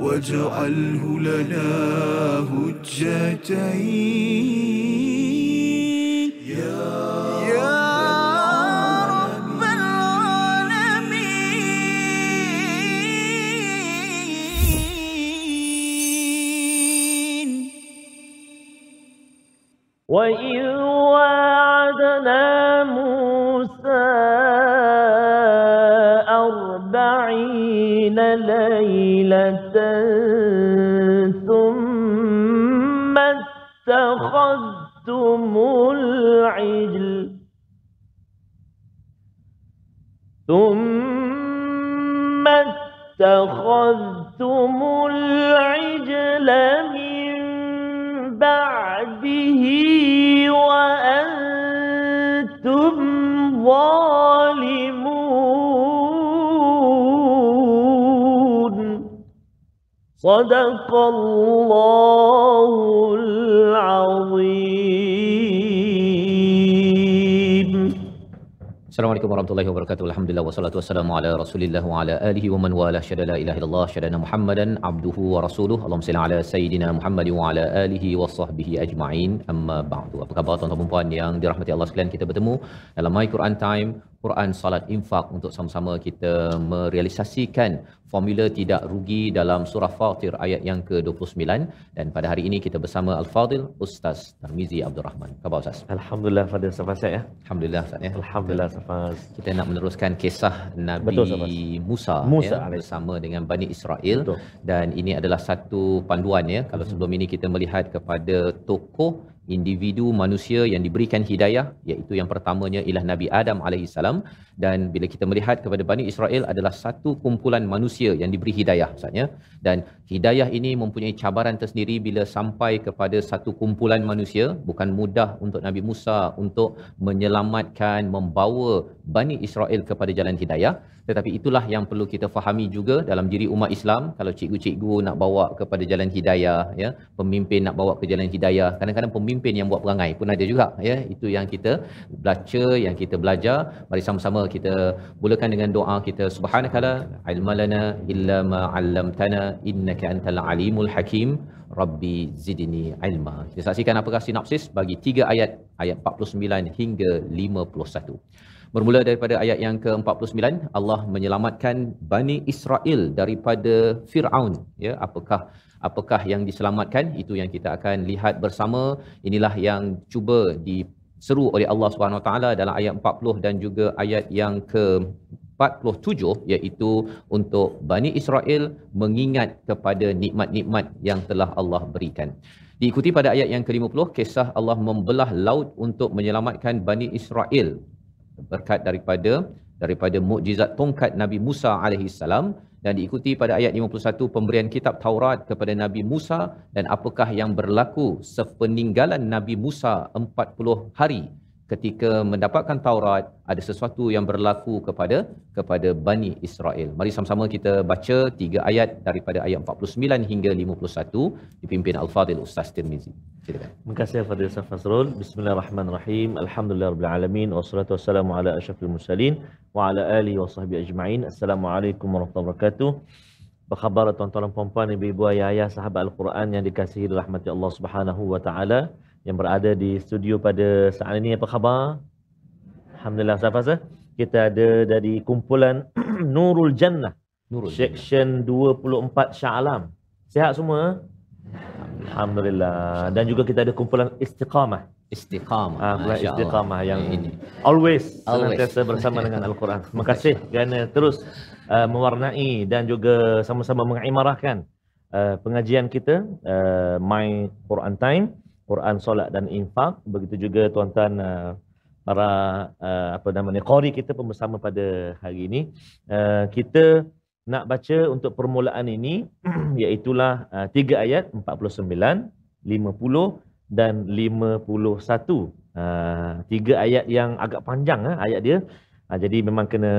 واجعله لنا هجتين يا, رب العالمين وإذ وعدنا موسى أربعين ليلة ثم اتخذتم العجل ثم اتخذتم العجل من بعده وأنتم ظالمون صدق الله العظيم Assalamualaikum warahmatullahi wabarakatuh. Alhamdulillah wassalatu wassalamu ala Rasulillah wa ala alihi wa man wala syada la ilaha illallah syada Muhammadan abduhu wa rasuluh. Allahumma salli ala sayidina Muhammad wa ala alihi wa sahbihi ajma'in. Amma ba'du. Apa khabar tuan-tuan dan puan-puan yang dirahmati Allah sekalian? Quran, Salat, Infak untuk sama-sama kita merealisasikan formula tidak rugi dalam surah Fatir ayat yang ke-29 dan pada hari ini kita bersama Al-Fadil Ustaz Tarmizi Abdul Rahman. Khabar Ustaz? Alhamdulillah Fadil Safas ya. Alhamdulillah Ustaz ya. Alhamdulillah Safas. Kita nak meneruskan kisah Nabi Betul, Musa, Musa ya, bersama dengan Bani Israel Betul. dan ini adalah satu panduan ya kalau mhm. sebelum ini kita melihat kepada tokoh individu manusia yang diberikan hidayah iaitu yang pertamanya ialah Nabi Adam alaihissalam dan bila kita melihat kepada Bani Israel adalah satu kumpulan manusia yang diberi hidayah maksudnya dan hidayah ini mempunyai cabaran tersendiri bila sampai kepada satu kumpulan manusia bukan mudah untuk Nabi Musa untuk menyelamatkan membawa Bani Israel kepada jalan hidayah tetapi itulah yang perlu kita fahami juga dalam diri umat Islam. Kalau cikgu-cikgu nak bawa kepada jalan hidayah, ya, pemimpin nak bawa ke jalan hidayah. Kadang-kadang pemimpin yang buat perangai pun ada juga. Ya. Itu yang kita baca, yang kita belajar. Mari sama-sama kita mulakan dengan doa kita. Subhanakala ilmalana illa ma'allamtana innaka antal alimul hakim. Rabbi zidni ilma. Kita saksikan apakah sinopsis bagi tiga ayat, ayat 49 hingga 51. Bermula daripada ayat yang ke-49, Allah menyelamatkan Bani Israel daripada Fir'aun. Ya, apakah apakah yang diselamatkan? Itu yang kita akan lihat bersama. Inilah yang cuba diseru oleh Allah SWT dalam ayat 40 dan juga ayat yang ke 47 iaitu untuk Bani Israel mengingat kepada nikmat-nikmat yang telah Allah berikan. Diikuti pada ayat yang ke-50, kisah Allah membelah laut untuk menyelamatkan Bani Israel berkat daripada daripada mukjizat tongkat Nabi Musa alaihi salam dan diikuti pada ayat 51 pemberian kitab Taurat kepada Nabi Musa dan apakah yang berlaku sepeninggalan Nabi Musa 40 hari ketika mendapatkan Taurat ada sesuatu yang berlaku kepada kepada Bani Israel. Mari sama-sama kita baca tiga ayat daripada ayat 49 hingga 51 dipimpin Al-Fadhil Ustaz Tirmizi. Silakan. Terima kasih Fadhil Ustaz Fazrul. Bismillahirrahmanirrahim. Alhamdulillah Rabbil Alamin. Wassalatu wassalamu ala ashafil musalin wa ala alihi wa ajma'in. Assalamualaikum warahmatullahi wabarakatuh. Apa khabar tuan-tuan dan puan-puan, ibu-ibu, ayah-ayah, sahabat Al-Quran yang dikasihi rahmati Allah Subhanahu wa taala yang berada di studio pada saat ini apa khabar? Alhamdulillah Ustaz Fasa. Kita ada dari kumpulan Nurul Jannah. Nurul Section 24 Shah Alam. Sihat semua? Alhamdulillah. Alhamdulillah. Dan juga kita ada kumpulan Istiqamah. Istiqamah. Ah, kumpulan Istiqamah yang ini. Always, always. senantiasa bersama dengan Al-Quran. Terima kasih kerana terus uh, mewarnai dan juga sama-sama mengimarahkan uh, pengajian kita uh, My Quran Time. Quran solat dan infak begitu juga tuan-tuan eh, para eh, apa namanya qori kita pun bersama pada hari ini eh, kita nak baca untuk permulaan ini iaitu lah tiga ayat 49 50 dan 51 tiga ayat yang agak panjang ayat dia jadi memang kena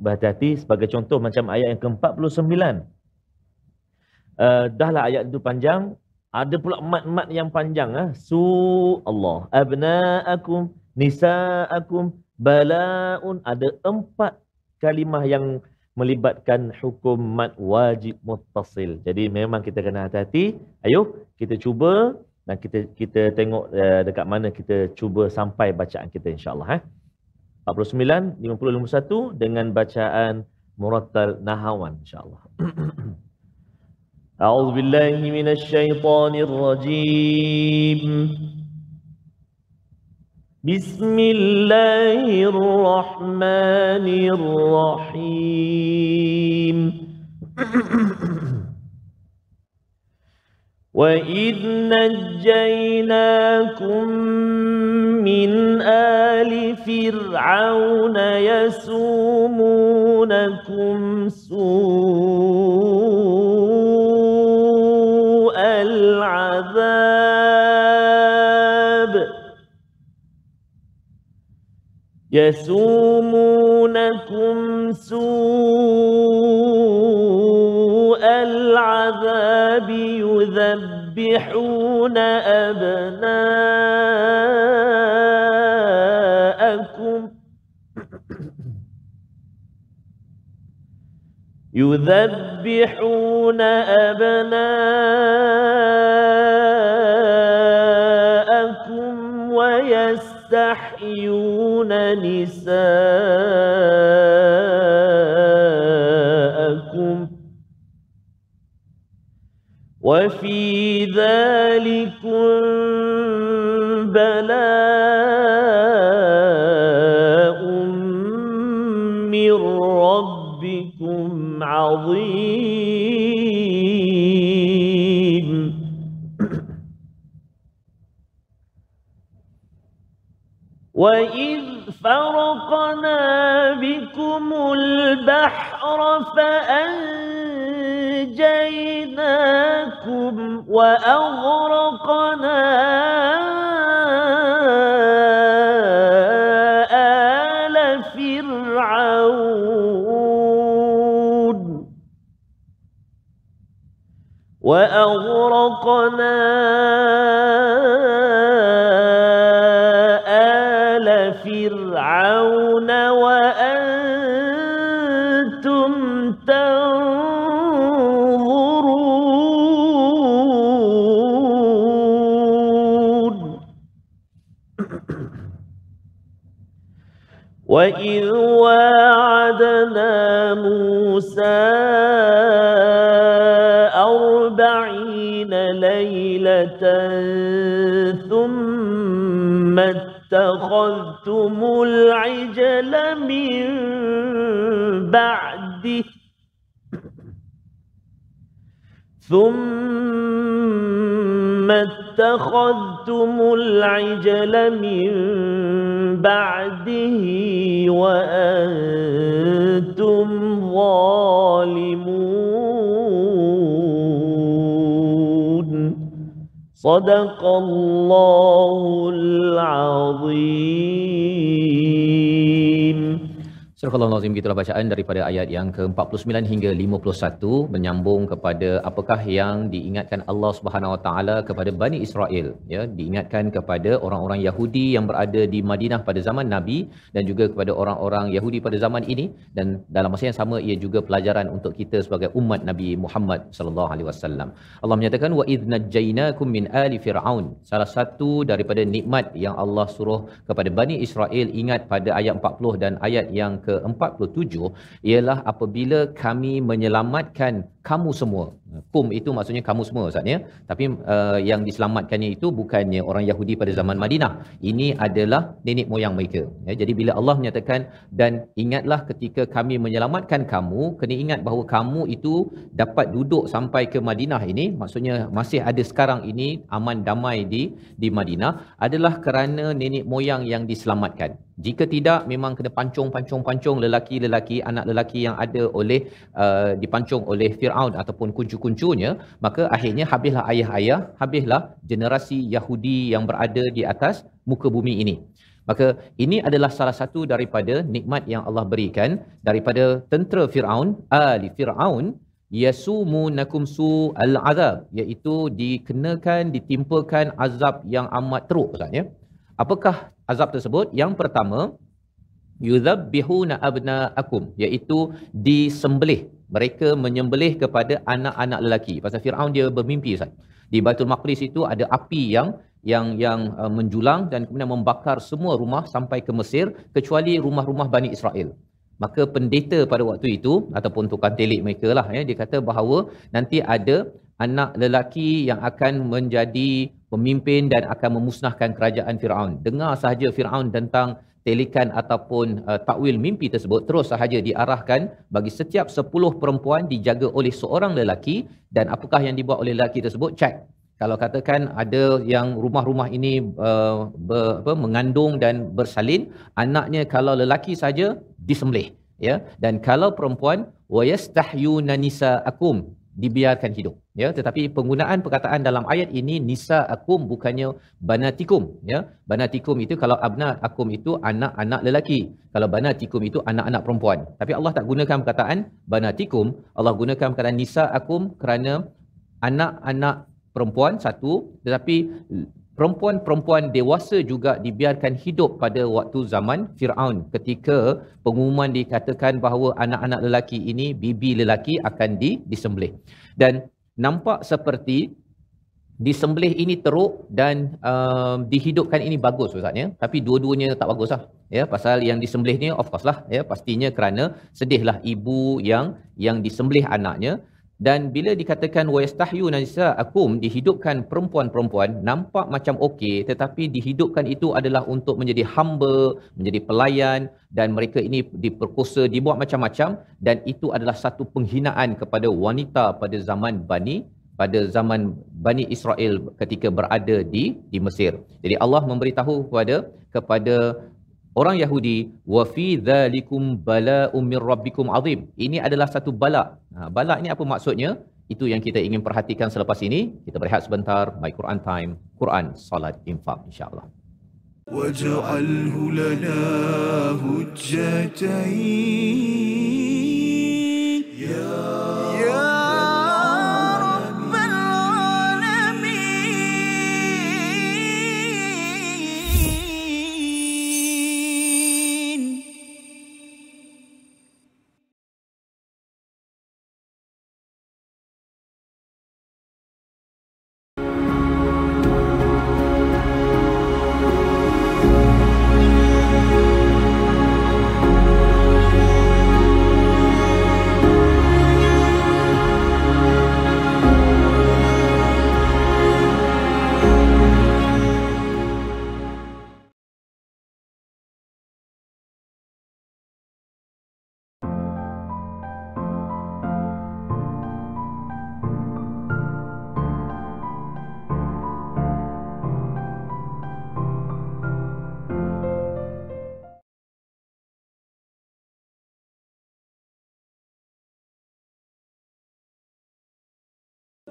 berhati-hati sebagai contoh macam ayat yang ke-49 Uh, dahlah ayat itu panjang ada pula mat-mat yang panjang ah. Su Allah. Abnaakum nisaakum balaun ada empat kalimah yang melibatkan hukum mat wajib muttasil. Jadi memang kita kena hati-hati. Ayo kita cuba dan kita kita tengok uh, dekat mana kita cuba sampai bacaan kita insya-Allah eh. 49 50 51 dengan bacaan muratal nahawan insya-Allah. أعوذ بالله من الشيطان الرجيم بسم الله الرحمن الرحيم وإذ نجيناكم من آل فرعون يسومونكم سوء يسومونكم سوء العذاب يذبحون أبناءكم يذبحون أبناءكم ونساءكم وفي ذلكم بلاء من ربكم عظيم وإن لكم البحر فأنجيناكم وأغرقنا آل فرعون وأغرقنا آل فرعون موسى أربعين ليلة ثم اتخذتم العجل من بعده ثم اتخذتم العجل من بعده وأنتم ظالمون صدق الله العظيم Surah Al-Nazim gitulah bacaan daripada ayat yang ke-49 hingga 51 menyambung kepada apakah yang diingatkan Allah Subhanahu Wa Taala kepada Bani Israel ya diingatkan kepada orang-orang Yahudi yang berada di Madinah pada zaman Nabi dan juga kepada orang-orang Yahudi pada zaman ini dan dalam masa yang sama ia juga pelajaran untuk kita sebagai umat Nabi Muhammad sallallahu alaihi wasallam. Allah menyatakan wa idnajainakum min ali fir'aun salah satu daripada nikmat yang Allah suruh kepada Bani Israel ingat pada ayat 40 dan ayat yang ke-47 ialah apabila kami menyelamatkan kamu semua. Kum itu maksudnya kamu semua Ustaz ya. Tapi uh, yang diselamatkannya itu bukannya orang Yahudi pada zaman Madinah. Ini adalah nenek moyang mereka. Ya, jadi bila Allah menyatakan dan ingatlah ketika kami menyelamatkan kamu, kena ingat bahawa kamu itu dapat duduk sampai ke Madinah ini, maksudnya masih ada sekarang ini aman damai di di Madinah adalah kerana nenek moyang yang diselamatkan. Jika tidak memang kena pancung-pancung-pancung lelaki-lelaki anak lelaki yang ada oleh uh, dipancung oleh Fir'aun Fir'aun ataupun kuncu-kuncunya, maka akhirnya habislah ayah-ayah, habislah generasi Yahudi yang berada di atas muka bumi ini. Maka ini adalah salah satu daripada nikmat yang Allah berikan daripada tentera Fir'aun, Ali Fir'aun, Yasumu nakum su al-azab, iaitu dikenakan, ditimpakan azab yang amat teruk. Katanya. Apakah azab tersebut? Yang pertama, yuzabbihuna abna akum iaitu disembelih mereka menyembelih kepada anak-anak lelaki. Pasal Firaun dia bermimpi Ustaz. Di Baitul Maqdis itu ada api yang yang yang uh, menjulang dan kemudian membakar semua rumah sampai ke Mesir kecuali rumah-rumah Bani Israel. Maka pendeta pada waktu itu ataupun tukang telik mereka lah ya, dia kata bahawa nanti ada anak lelaki yang akan menjadi pemimpin dan akan memusnahkan kerajaan Firaun. Dengar sahaja Firaun tentang telikan ataupun uh, takwil mimpi tersebut terus sahaja diarahkan bagi setiap 10 perempuan dijaga oleh seorang lelaki dan apakah yang dibuat oleh lelaki tersebut cek kalau katakan ada yang rumah-rumah ini uh, eh, ber, apa, mengandung dan bersalin anaknya kalau lelaki saja disembelih ya dan kalau perempuan wayastahyu nanisa akum dibiarkan hidup ya tetapi penggunaan perkataan dalam ayat ini nisa akum bukannya banatikum ya banatikum itu kalau abna akum itu anak-anak lelaki kalau banatikum itu anak-anak perempuan tapi Allah tak gunakan perkataan banatikum Allah gunakan perkataan nisa akum kerana anak-anak perempuan satu tetapi perempuan-perempuan dewasa juga dibiarkan hidup pada waktu zaman Firaun ketika pengumuman dikatakan bahawa anak-anak lelaki ini bibi lelaki akan di, disembelih dan nampak seperti disembelih ini teruk dan um, dihidupkan ini bagus sebenarnya tapi dua-duanya tak bagus lah ya pasal yang disembelih ni of course lah ya pastinya kerana sedihlah ibu yang yang disembelih anaknya dan bila dikatakan wayastahyu nisa akum dihidupkan perempuan-perempuan nampak macam okey tetapi dihidupkan itu adalah untuk menjadi hamba menjadi pelayan dan mereka ini diperkosa dibuat macam-macam dan itu adalah satu penghinaan kepada wanita pada zaman bani pada zaman bani Israel ketika berada di di Mesir jadi Allah memberitahu kepada kepada orang Yahudi wa fi dzalikum bala'um min rabbikum azim. Ini adalah satu bala. Ha, bala ini apa maksudnya? Itu yang kita ingin perhatikan selepas ini. Kita berehat sebentar. My Quran Time. Quran, Salat, Infak. InsyaAllah. وَجَعَلْهُ لَنَا هُجَّتَيْنِ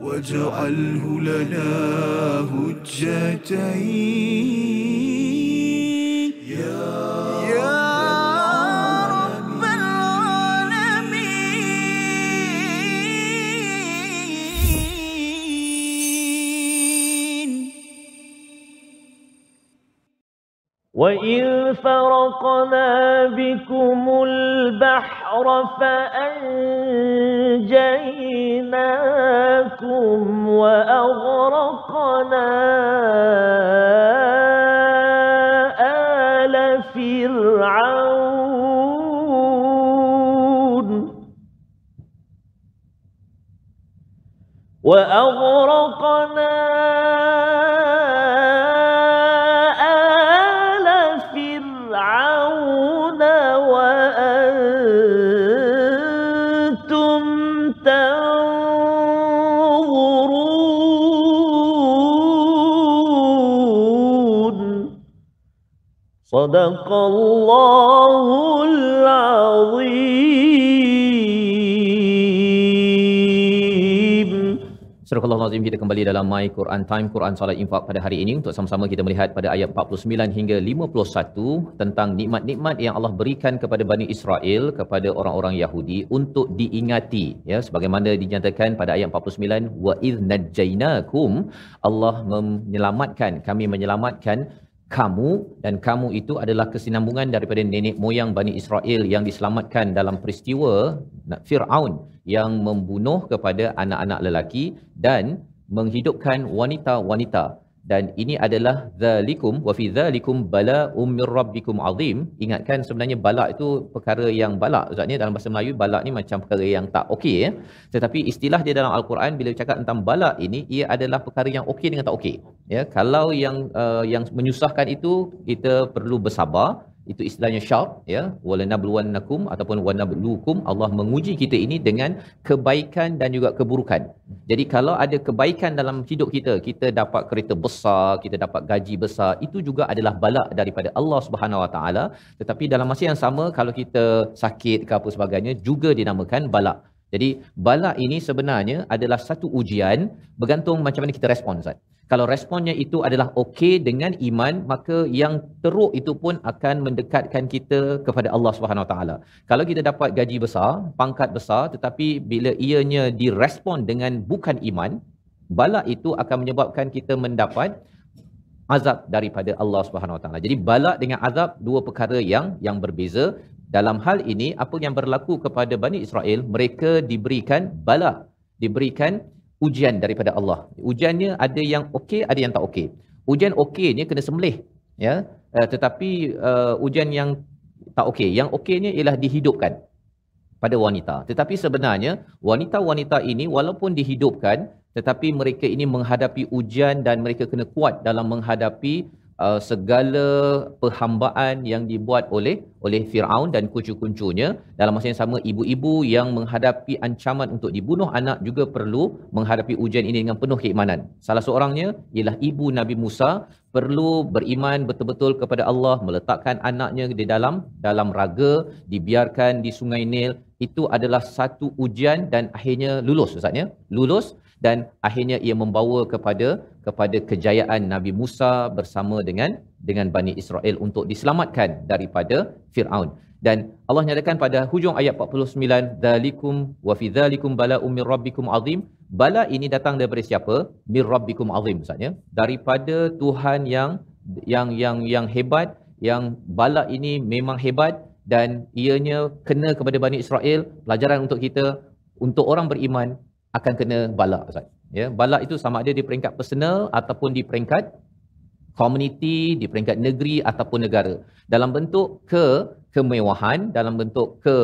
واجعله لنا هجتين وإذ فرقنا بكم البحر فأنجيناكم وأغرقنا آل فرعون وأغرقنا آل فرعون صدق الله العظيم Surah Al-Azim kita kembali dalam My Quran Time Quran Salat Infak pada hari ini untuk sama-sama kita melihat pada ayat 49 hingga 51 tentang nikmat-nikmat yang Allah berikan kepada Bani Israel kepada orang-orang Yahudi untuk diingati ya sebagaimana dinyatakan pada ayat 49 wa idh najainakum Allah menyelamatkan kami menyelamatkan kamu dan kamu itu adalah kesinambungan daripada nenek moyang Bani Israel yang diselamatkan dalam peristiwa Fir'aun yang membunuh kepada anak-anak lelaki dan menghidupkan wanita-wanita dan ini adalah zalikum wa fi zalikum bala ummir rabbikum azim ingatkan sebenarnya balak itu perkara yang balak maksudnya dalam bahasa Melayu balak ni macam perkara yang tak okey ya tetapi istilah dia dalam al-Quran bila cakap tentang balak ini ia adalah perkara yang okey dengan tak okey ya kalau yang uh, yang menyusahkan itu kita perlu bersabar itu istilahnya syar ya wala nabluwannakum ataupun wa nablukum Allah menguji kita ini dengan kebaikan dan juga keburukan jadi kalau ada kebaikan dalam hidup kita kita dapat kereta besar kita dapat gaji besar itu juga adalah balak daripada Allah Subhanahu wa taala tetapi dalam masa yang sama kalau kita sakit ke apa sebagainya juga dinamakan balak jadi balak ini sebenarnya adalah satu ujian bergantung macam mana kita respon Ustaz. Kalau responnya itu adalah okey dengan iman, maka yang teruk itu pun akan mendekatkan kita kepada Allah Swt. Kalau kita dapat gaji besar, pangkat besar tetapi bila ianya direspon dengan bukan iman, bala itu akan menyebabkan kita mendapat azab daripada Allah Swt. Jadi bala dengan azab dua perkara yang yang berbeza. Dalam hal ini apa yang berlaku kepada Bani Israel, mereka diberikan bala, diberikan ujian daripada Allah. Ujiannya ada yang okey, ada yang tak okey. Ujian okeynya kena sembelih, ya. Uh, tetapi uh, ujian yang tak okey, yang okeynya ialah dihidupkan pada wanita. Tetapi sebenarnya wanita-wanita ini walaupun dihidupkan, tetapi mereka ini menghadapi ujian dan mereka kena kuat dalam menghadapi uh, segala perhambaan yang dibuat oleh oleh Firaun dan kuncu-kuncunya dalam masa yang sama ibu-ibu yang menghadapi ancaman untuk dibunuh anak juga perlu menghadapi ujian ini dengan penuh keimanan salah seorangnya ialah ibu Nabi Musa perlu beriman betul-betul kepada Allah meletakkan anaknya di dalam dalam raga dibiarkan di Sungai Nil itu adalah satu ujian dan akhirnya lulus ustaznya lulus dan akhirnya ia membawa kepada kepada kejayaan Nabi Musa bersama dengan dengan Bani Israel untuk diselamatkan daripada Firaun. Dan Allah nyatakan pada hujung ayat 49 dalikum wa fi dhalikum bala'um mir rabbikum azim. Bala ini datang daripada siapa? Mir rabbikum azim maksudnya daripada Tuhan yang yang yang yang hebat yang bala ini memang hebat dan ianya kena kepada Bani Israel pelajaran untuk kita untuk orang beriman akan kena bala Ustaz. Ya, bala itu sama ada di peringkat personal ataupun di peringkat community, di peringkat negeri ataupun negara. Dalam bentuk ke kemewahan, dalam bentuk ke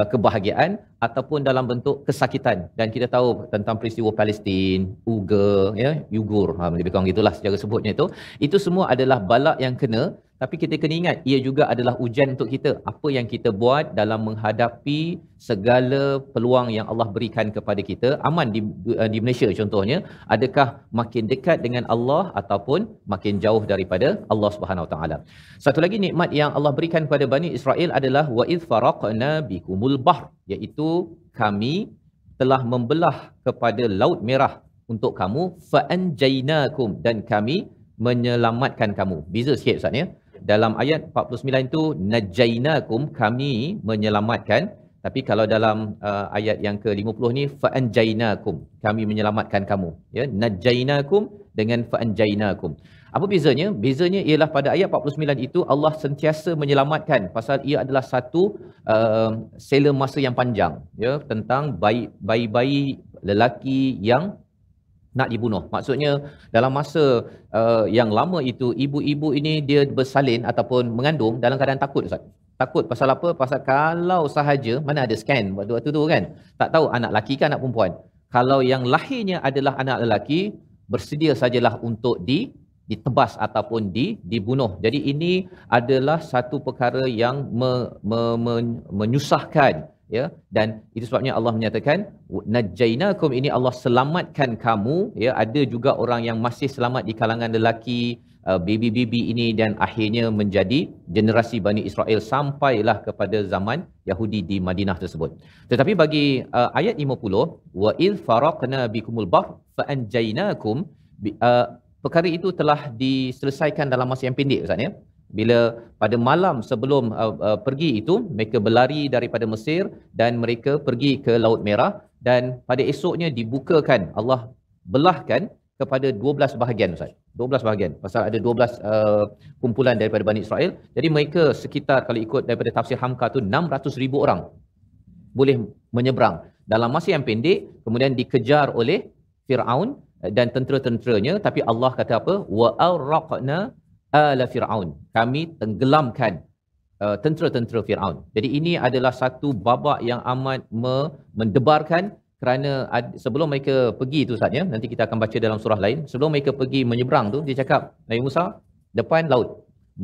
eh, kebahagiaan ataupun dalam bentuk kesakitan dan kita tahu tentang peristiwa Palestin, Uga, ya, Yugur, ha, lebih kurang gitulah secara sebutnya itu. Itu semua adalah balak yang kena tapi kita kena ingat ia juga adalah ujian untuk kita. Apa yang kita buat dalam menghadapi segala peluang yang Allah berikan kepada kita. Aman di, eh, di Malaysia contohnya. Adakah makin dekat dengan Allah ataupun makin jauh daripada Allah Subhanahu SWT. Satu lagi nikmat yang Allah berikan kepada Bani Israel adalah وَإِذْ فَرَقْنَا بِكُمُ الْبَحْرِ Iaitu kami telah membelah kepada laut merah untuk kamu fa anjaynakum dan kami menyelamatkan kamu. Beza sikit Ustaz ya. Dalam ayat 49 itu najainakum kami menyelamatkan tapi kalau dalam uh, ayat yang ke-50 ni fa anjaynakum kami menyelamatkan kamu ya najainakum dengan fa anjaynakum. Apa bezanya? Bezanya ialah pada ayat 49 itu Allah sentiasa menyelamatkan pasal ia adalah satu uh, sela masa yang panjang ya tentang bayi-bayi lelaki yang nak dibunuh. Maksudnya dalam masa uh, yang lama itu ibu-ibu ini dia bersalin ataupun mengandung dalam keadaan takut Ustaz. Takut pasal apa? Pasal kalau sahaja mana ada scan waktu waktu tu kan. Tak tahu anak lelaki ke anak perempuan. Kalau yang lahirnya adalah anak lelaki bersedia sajalah untuk di ditebas ataupun di dibunuh. Jadi ini adalah satu perkara yang me, me, me, menyusahkan ya dan itu sebabnya Allah menyatakan najainakum ini Allah selamatkan kamu ya ada juga orang yang masih selamat di kalangan lelaki uh, baby-baby ini dan akhirnya menjadi generasi Bani Israel sampailah kepada zaman Yahudi di Madinah tersebut. Tetapi bagi uh, ayat 50 wa il faraqna bikumul bah fa anjainakum perkara itu telah diselesaikan dalam masa yang pendek Ustaz ya. Bila pada malam sebelum uh, uh, pergi itu mereka berlari daripada Mesir dan mereka pergi ke Laut Merah dan pada esoknya dibukakan Allah belahkan kepada 12 bahagian Ustaz. 12 bahagian. Pasal ada 12 uh, kumpulan daripada Bani Israel. Jadi mereka sekitar kalau ikut daripada tafsir Hamka tu 600 ribu orang boleh menyeberang. Dalam masa yang pendek kemudian dikejar oleh Fir'aun dan tentera-tenteranya tapi Allah kata apa wa arraqna ala fir'aun kami tenggelamkan uh, tentera-tentera Firaun. Jadi ini adalah satu babak yang amat me- mendebarkan kerana sebelum mereka pergi tu Ustaz ya, nanti kita akan baca dalam surah lain. Sebelum mereka pergi menyeberang tu dia cakap Nabi Musa depan laut,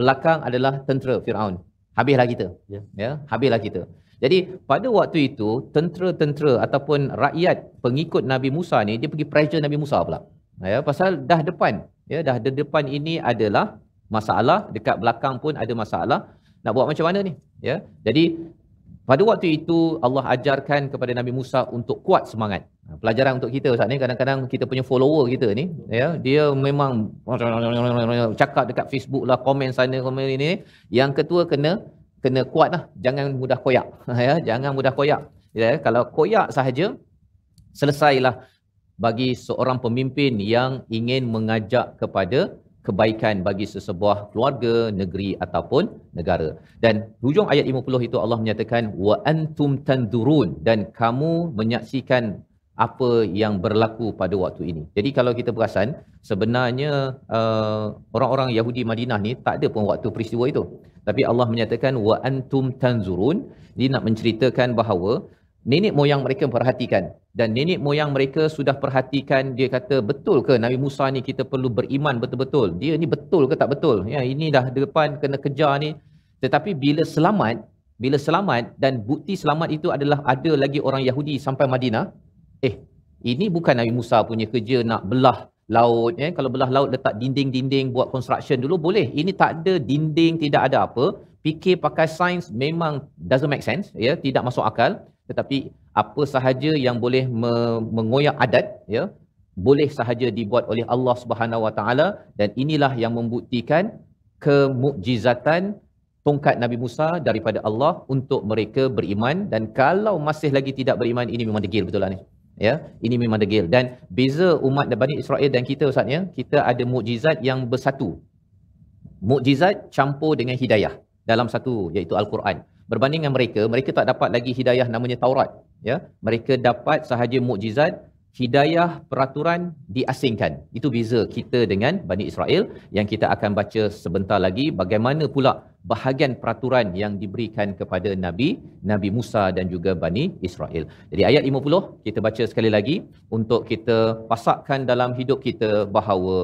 belakang adalah tentera Firaun. Habislah kita. Ya. Ya, habislah kita. Jadi pada waktu itu tentera-tentera ataupun rakyat pengikut Nabi Musa ni dia pergi pressure Nabi Musa pula. Ya pasal dah depan ya dah de depan ini adalah masalah dekat belakang pun ada masalah nak buat macam mana ni ya. Jadi pada waktu itu Allah ajarkan kepada Nabi Musa untuk kuat semangat. Ha, pelajaran untuk kita saat ni kadang-kadang kita punya follower kita ni ya dia memang cakap dekat Facebook lah komen sana komen ini yang ketua kena kena kuat lah. Jangan mudah koyak. ya, jangan mudah koyak. Ya, kalau koyak sahaja, selesailah bagi seorang pemimpin yang ingin mengajak kepada kebaikan bagi sesebuah keluarga, negeri ataupun negara. Dan hujung ayat 50 itu Allah menyatakan wa antum tandurun dan kamu menyaksikan apa yang berlaku pada waktu ini. Jadi kalau kita perasan, sebenarnya uh, orang-orang Yahudi Madinah ni tak ada pun waktu peristiwa itu. Tapi Allah menyatakan wa antum tanzurun, dia nak menceritakan bahawa nenek moyang mereka perhatikan dan nenek moyang mereka sudah perhatikan dia kata betul ke Nabi Musa ni kita perlu beriman betul-betul. Dia ni betul ke tak betul? Ya, ini dah depan kena kejar ni. Tetapi bila selamat bila selamat dan bukti selamat itu adalah ada lagi orang Yahudi sampai Madinah eh ini bukan Nabi Musa punya kerja nak belah laut eh kalau belah laut letak dinding-dinding buat construction dulu boleh ini tak ada dinding tidak ada apa fikir pakai sains memang doesn't make sense ya tidak masuk akal tetapi apa sahaja yang boleh me- mengoyak adat ya boleh sahaja dibuat oleh Allah Subhanahu Wa Taala dan inilah yang membuktikan kemukjizatan tongkat Nabi Musa daripada Allah untuk mereka beriman dan kalau masih lagi tidak beriman ini memang degil betul lah ni ya ini memang degil dan beza umat Bani Israel dan kita Ustaz ya kita ada mukjizat yang bersatu mukjizat campur dengan hidayah dalam satu iaitu al-Quran berbanding dengan mereka mereka tak dapat lagi hidayah namanya Taurat ya mereka dapat sahaja mukjizat hidayah peraturan diasingkan. Itu beza kita dengan Bani Israel yang kita akan baca sebentar lagi bagaimana pula bahagian peraturan yang diberikan kepada Nabi Nabi Musa dan juga Bani Israel. Jadi ayat 50 kita baca sekali lagi untuk kita pasakkan dalam hidup kita bahawa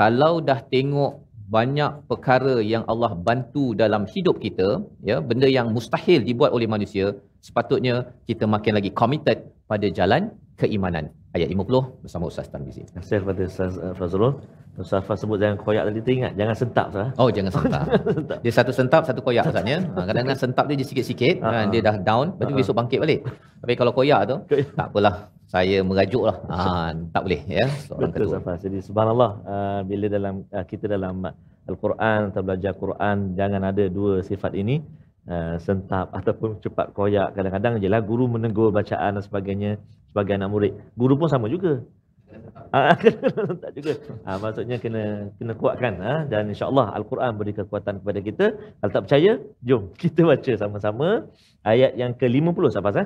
kalau dah tengok banyak perkara yang Allah bantu dalam hidup kita, ya, benda yang mustahil dibuat oleh manusia, sepatutnya kita makin lagi committed pada jalan keimanan. Ayat 50 bersama Ustaz Tanbizi. Terima kasih kepada Ustaz eh, Fazrul. Ustaz Fazrul sebut jangan koyak tadi teringat. Jangan sentap Ustaz. Oh, jangan sentap. dia satu sentap, satu koyak Ustaz ya. Ha, kadang-kadang sentap dia, dia sikit-sikit. Uh-huh. dia dah down. Lepas uh-huh. besok bangkit balik. Tapi kalau koyak tu, tak apalah. Saya merajuk lah. Ha, tak boleh. Ya, Betul Ustaz Jadi subhanallah. Uh, bila dalam uh, kita dalam Al-Quran atau belajar Quran, jangan ada dua sifat ini. Uh, sentap ataupun cepat koyak. Kadang-kadang je lah guru menegur bacaan dan sebagainya sebagai anak murid. Guru pun sama juga. Ah, tak juga. Ha, maksudnya kena kena kuatkan ha? dan insya-Allah al-Quran beri kekuatan kepada kita. Kalau tak percaya, jom kita baca sama-sama ayat yang ke-50 sampai ha?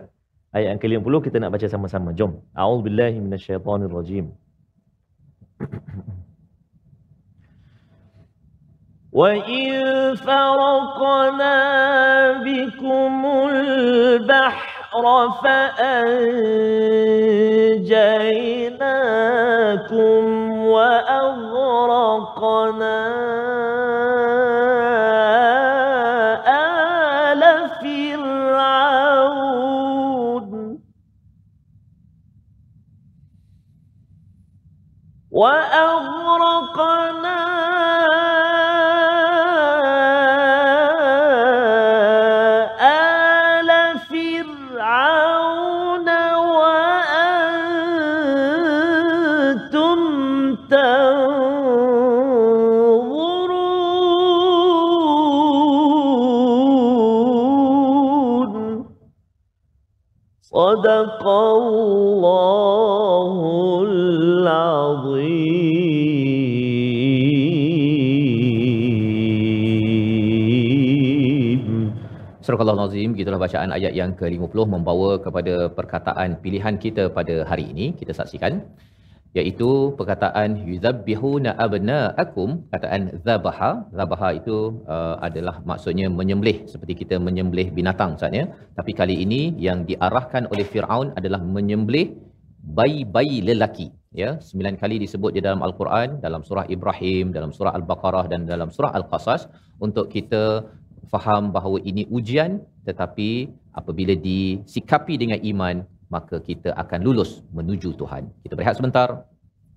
Ayat yang ke-50 kita nak baca sama-sama. Jom. A'udzubillahi minasyaitonirrajim. وَإِذْ فَرَقْنَا بِكُمُ الْبَحْرَ البحر فأنجيناكم وأغرقنا Sadaqallah Nazim, bacaan ayat yang ke-50 membawa kepada perkataan pilihan kita pada hari ini. Kita saksikan iaitu perkataan yuzabbihuna abna'akum kataan zabaha zabaha itu uh, adalah maksudnya menyembelih seperti kita menyembelih binatang saatnya tapi kali ini yang diarahkan oleh Firaun adalah menyembelih bayi-bayi lelaki ya sembilan kali disebut di dalam al-Quran dalam surah Ibrahim dalam surah al-Baqarah dan dalam surah al-Qasas untuk kita faham bahawa ini ujian tetapi apabila disikapi dengan iman maka kita akan lulus menuju Tuhan. Kita berehat sebentar.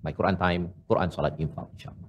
My Quran Time, Quran Salat Infaq insya-Allah.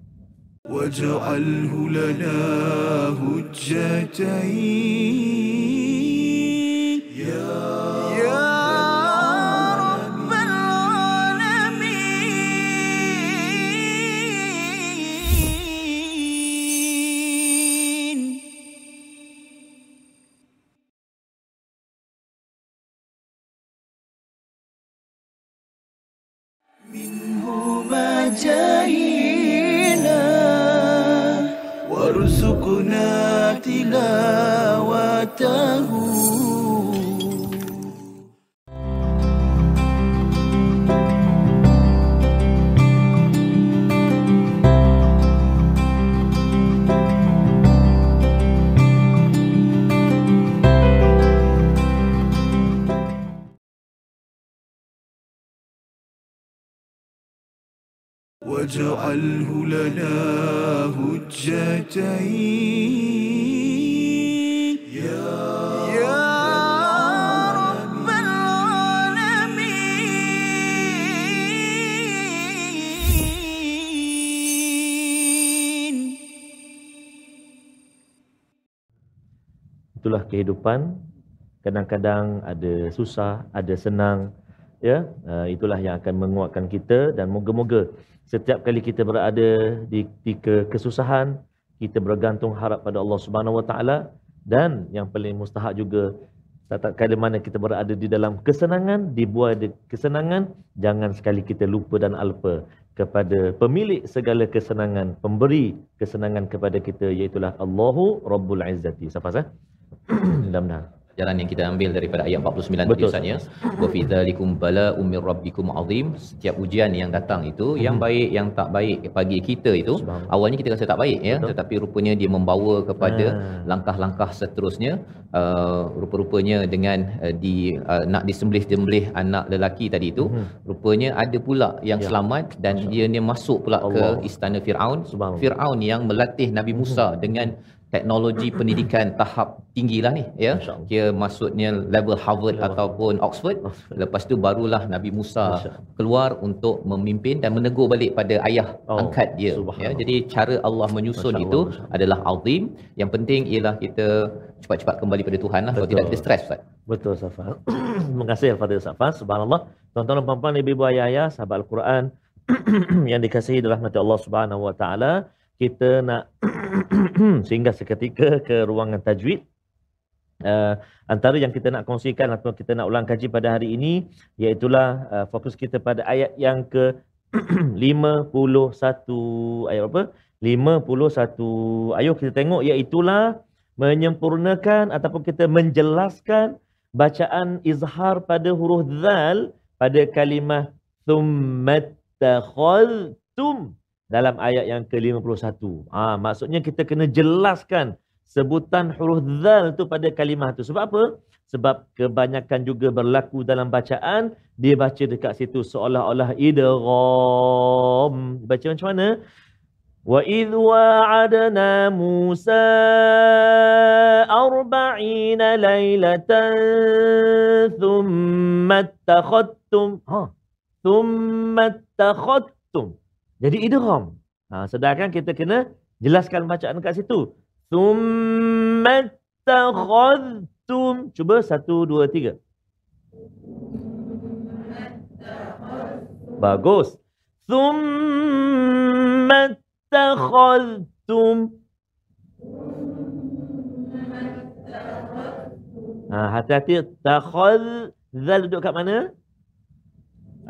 فاجعله لنا حجتين يا itulah kehidupan kadang-kadang ada susah ada senang ya uh, itulah yang akan menguatkan kita dan moga-moga setiap kali kita berada di, di ke, kesusahan kita bergantung harap pada Allah Subhanahu Wa Taala dan yang paling mustahak juga tak kali mana kita berada di dalam kesenangan dibuat di kesenangan jangan sekali kita lupa dan alpa kepada pemilik segala kesenangan pemberi kesenangan kepada kita iaitu Allahu Rabbul Izzati siapa sah? Dalam dah jalan yang kita ambil daripada ayat 49 tulisannya wa fi dzalikum bala umir rabbikum azim setiap ujian yang datang itu hmm. yang baik yang tak baik bagi kita itu awalnya kita rasa tak baik ya Betul. tetapi rupanya dia membawa kepada hmm. langkah-langkah seterusnya uh, rupa-rupanya dengan uh, di uh, nak disembelih sembelih anak lelaki tadi itu hmm. rupanya ada pula yang ya. selamat dan dia ni masuk pula Allah. ke istana Firaun Firaun yang melatih Nabi Musa hmm. dengan teknologi pendidikan tahap tinggi lah ni ya kira maksudnya level Harvard Masya ataupun Oxford. Oxford lepas tu barulah Nabi Musa Masya keluar untuk memimpin dan menegur balik pada ayah oh. angkat dia ya jadi cara Allah menyusun Masya itu Masya adalah azim yang penting ialah kita cepat-cepat kembali pada Tuhan lah kalau tidak kita stres Ustaz betul Safa terima kasih kepada Safa subhanallah tuan-tuan puan-puan ibu-ibu ayah-ayah sahabat Al-Quran yang dikasihi dalam rahmat Allah Subhanahu wa taala kita nak sehingga seketika ke ruangan tajwid Uh, antara yang kita nak kongsikan atau kita nak ulang kaji pada hari ini Iaitulah uh, fokus kita pada ayat yang ke 51 Ayat apa? 51 Ayuh kita tengok iaitulah Menyempurnakan ataupun kita menjelaskan Bacaan izhar pada huruf Zal Pada kalimah Thummattakhaltum dalam ayat yang ke-51. Ha, maksudnya kita kena jelaskan sebutan huruf dhal tu pada kalimah tu. Sebab apa? Sebab kebanyakan juga berlaku dalam bacaan, dia baca dekat situ seolah-olah idram. Baca macam mana? Wa idh wa'adna Musa arba'ina lailatan thumma takhattum. Ha. Thumma takhattum jadi idgham. Ha sedangkan kita kena jelaskan bacaan kat situ. Summattakhadtum. Cuba satu dua tiga. Bagus. Summattakhadtum. Ha hati-hati takhadz zal duduk kat mana?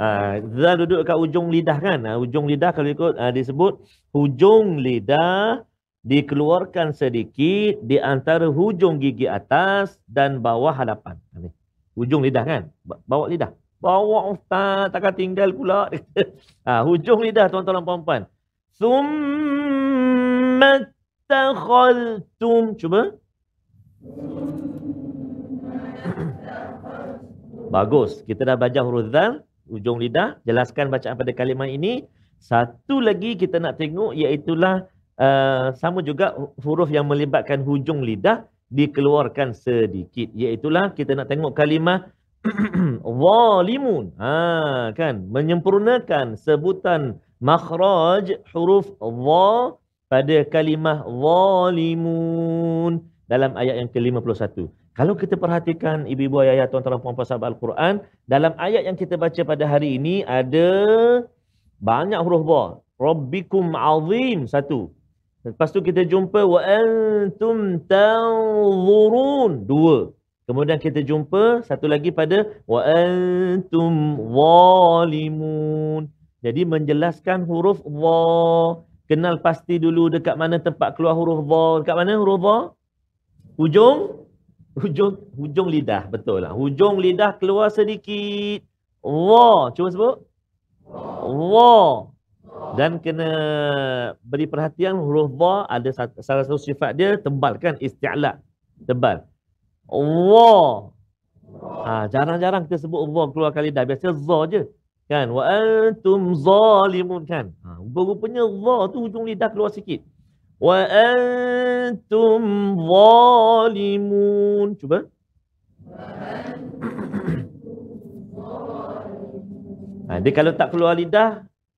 Uh, duduk kat ujung lidah kan? Uh, ah, ujung lidah kalau ikut uh, disebut hujung lidah dikeluarkan sedikit di antara hujung gigi atas dan bawah hadapan. Ini. Hujung lidah kan? Bawa lidah. Bawa ustaz takkan tinggal pula. uh, hujung lidah tuan-tuan dan puan-puan. Summa takhaltum. Cuba. Bagus. Kita dah belajar huruf zan ujung lidah jelaskan bacaan pada kalimah ini satu lagi kita nak tengok iaitu uh, sama juga huruf yang melibatkan hujung lidah dikeluarkan sedikit iaitu kita nak tengok kalimah zalimun ha kan menyempurnakan sebutan makhraj huruf dha pada kalimah zalimun dalam ayat yang ke-51 kalau kita perhatikan ibu-ibu ayah, ayah tuan-tuan puan-puan sahabat Al-Quran, dalam ayat yang kita baca pada hari ini ada banyak huruf ba. Rabbikum azim satu. Lepas tu kita jumpa wa antum tanzurun dua. Kemudian kita jumpa satu lagi pada wa antum zalimun. Jadi menjelaskan huruf wa. Kenal pasti dulu dekat mana tempat keluar huruf wa. Dekat mana huruf wa? Ujung. Hujung hujung lidah betul lah. Hujung lidah keluar sedikit. Wa, cuma sebut. Wa. Dan kena beri perhatian huruf wa ada salah satu sifat dia tebal kan istilah Tebal. wo Ha, jarang-jarang kita sebut wo keluar kali dah. Biasa za je. Kan? Wa antum zalimun kan. Ha, punya za tu ujung lidah keluar sikit wa antum zalimun. Cuba. Ha, dia kalau tak keluar lidah,